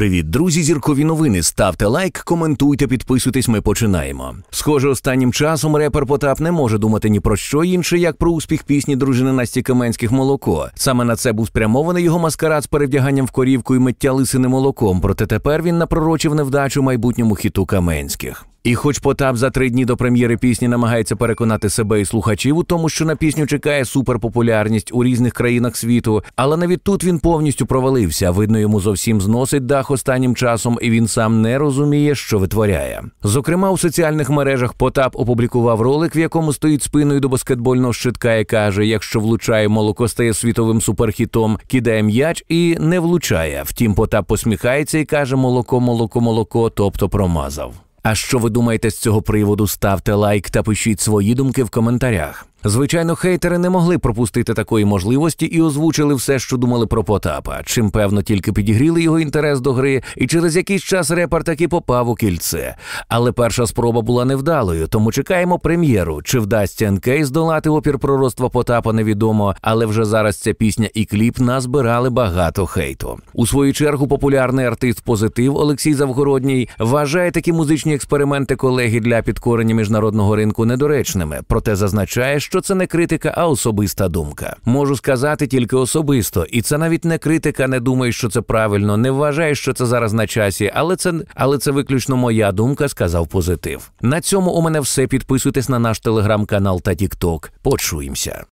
Привіт, друзі! Зіркові новини. Ставте лайк, коментуйте, підписуйтесь. Ми починаємо. Схоже, останнім часом репер Потап не може думати ні про що інше, як про успіх пісні дружини Насті Каменських молоко. Саме на це був спрямований його маскарад з перевдяганням в корівку і миття лисини молоком. Проте тепер він напророчив невдачу майбутньому хіту Каменських. І, хоч Потап за три дні до прем'єри пісні намагається переконати себе і слухачів у тому, що на пісню чекає суперпопулярність у різних країнах світу, але навіть тут він повністю провалився. Видно, йому зовсім зносить дах останнім часом, і він сам не розуміє, що витворяє. Зокрема, у соціальних мережах Потап опублікував ролик, в якому стоїть спиною до баскетбольного щитка і каже: якщо влучає молоко, стає світовим суперхітом, кидає м'яч і не влучає. Втім, Потап посміхається і каже: молоко, молоко, молоко, тобто промазав. А що ви думаєте з цього приводу? Ставте лайк та пишіть свої думки в коментарях. Звичайно, хейтери не могли пропустити такої можливості і озвучили все, що думали про Потапа, чим певно тільки підігріли його інтерес до гри, і через якийсь час репер таки попав у кільце. Але перша спроба була невдалою, тому чекаємо прем'єру. Чи вдасться НК здолати опір пророцтва Потапа невідомо, але вже зараз ця пісня і кліп назбирали багато хейту. У свою чергу популярний артист позитив Олексій Завгородній вважає такі музичні експерименти колеги для підкорення міжнародного ринку недоречними, проте зазначає, що це не критика, а особиста думка. Можу сказати тільки особисто, і це навіть не критика. Не думаю, що це правильно, не вважаю, що це зараз на часі, але це але це виключно моя думка. Сказав позитив. На цьому у мене все. Підписуйтесь на наш телеграм-канал та Тікток. Почуємося.